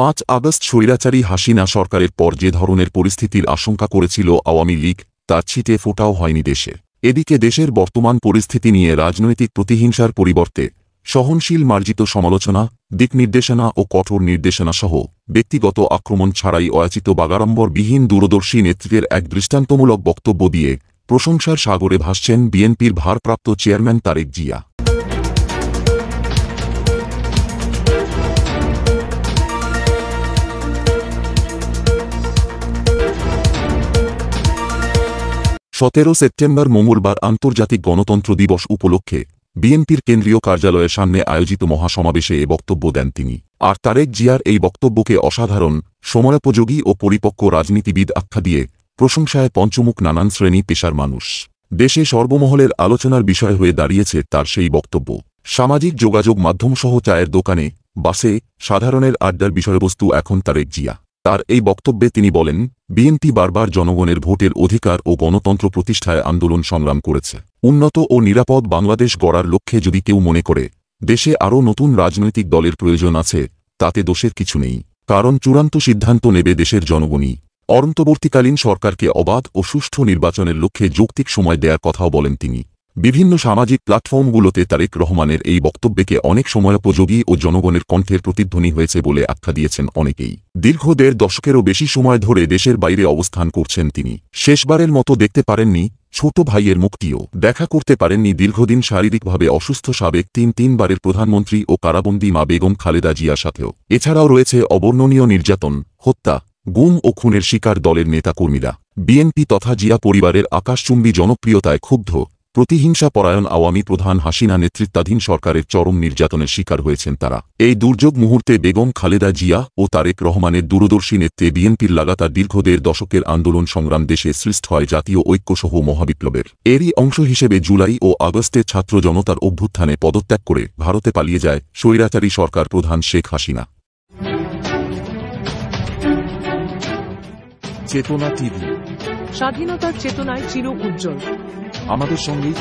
পাঁচ আগস্ট স্বৈরাচারী হাসিনা সরকারের পর যে ধরনের পরিস্থিতির আশঙ্কা করেছিল আওয়ামী লীগ তা ছিটে ফোটাও হয়নি দেশে এদিকে দেশের বর্তমান পরিস্থিতি নিয়ে রাজনৈতিক প্রতিহিংসার পরিবর্তে সহনশীল মার্জিত সমালোচনা দিক নির্দেশনা ও কঠোর নির্দেশনা সহ ব্যক্তিগত আক্রমণ ছাড়াই অয়াচিত বাগাড়ম্বরবিহীন দূরদর্শী নেতৃত্বের এক দৃষ্টান্তমূলক বক্তব্য দিয়ে প্রশংসার সাগরে ভাসছেন বিএনপির ভারপ্রাপ্ত চেয়ারম্যান তারেক জিয়া সতেরো সেপ্টেম্বর মঙ্গলবার আন্তর্জাতিক গণতন্ত্র দিবস উপলক্ষে বিএনপির কেন্দ্রীয় কার্যালয়ের সামনে আয়োজিত মহাসমাবেশে এ বক্তব্য দেন তিনি আর তারেক জিয়ার এই বক্তব্যকে অসাধারণ সময়োপযোগী ও পরিপক্ক রাজনীতিবিদ আখ্যা দিয়ে প্রশংসায় পঞ্চমুখ নানান শ্রেণী পেশার মানুষ দেশে সর্বমহলের আলোচনার বিষয় হয়ে দাঁড়িয়েছে তার সেই বক্তব্য সামাজিক যোগাযোগ মাধ্যমসহ চায়ের দোকানে বাসে সাধারণের আড্ডার বিষয়বস্তু এখন তারেক জিয়া তার এই বক্তব্যে তিনি বলেন বিএনপি বারবার জনগণের ভোটের অধিকার ও গণতন্ত্র প্রতিষ্ঠায় আন্দোলন সংগ্রাম করেছে উন্নত ও নিরাপদ বাংলাদেশ গড়ার লক্ষ্যে যদি কেউ মনে করে দেশে আরও নতুন রাজনৈতিক দলের প্রয়োজন আছে তাতে দোষের কিছু নেই কারণ চূড়ান্ত সিদ্ধান্ত নেবে দেশের জনগণই অন্তর্বর্তীকালীন সরকারকে অবাধ ও সুষ্ঠু নির্বাচনের লক্ষ্যে যৌক্তিক সময় দেয়ার কথাও বলেন তিনি বিভিন্ন সামাজিক প্ল্যাটফর্মগুলোতে তারেক রহমানের এই বক্তব্যকে অনেক সময়োপযোগী ও জনগণের কণ্ঠের প্রতিধ্বনি হয়েছে বলে আখ্যা দিয়েছেন অনেকেই দীর্ঘ দেড় দশকেরও বেশি সময় ধরে দেশের বাইরে অবস্থান করছেন তিনি শেষবারের মতো দেখতে পারেননি ছোট ভাইয়ের মুক্তিও দেখা করতে পারেননি দীর্ঘদিন শারীরিকভাবে অসুস্থ সাবেক তিন তিনবারের প্রধানমন্ত্রী ও কারাবন্দী মা বেগম খালেদা জিয়ার সাথেও এছাড়াও রয়েছে অবর্ণনীয় নির্যাতন হত্যা গুম ও খুনের শিকার দলের নেতাকর্মীরা বিএনপি তথা জিয়া পরিবারের আকাশচুম্বী জনপ্রিয়তায় ক্ষুব্ধ প্রতিহিংসা পরায়ণ আওয়ামী প্রধান হাসিনা নেতৃত্বাধীন সরকারের চরম নির্যাতনের শিকার হয়েছেন তারা এই দুর্যোগ মুহূর্তে বেগম খালেদা জিয়া ও তারেক রহমানের দূরদর্শী নেতৃত্বে বিএনপির লাগাতার দীর্ঘ দশকের আন্দোলন সংগ্রাম দেশে সৃষ্ট হয় জাতীয় ঐক্যসহ মহাবিপ্লবের এরই অংশ হিসেবে জুলাই ও আগস্টে ছাত্র জনতার অভ্যুত্থানে পদত্যাগ করে ভারতে পালিয়ে যায় স্বৈরাচারী সরকার প্রধান শেখ হাসিনা চেতনা টিভি স্বাধীনতার চেতনায় চির উজ্জ্বল আমাদের সঙ্গেই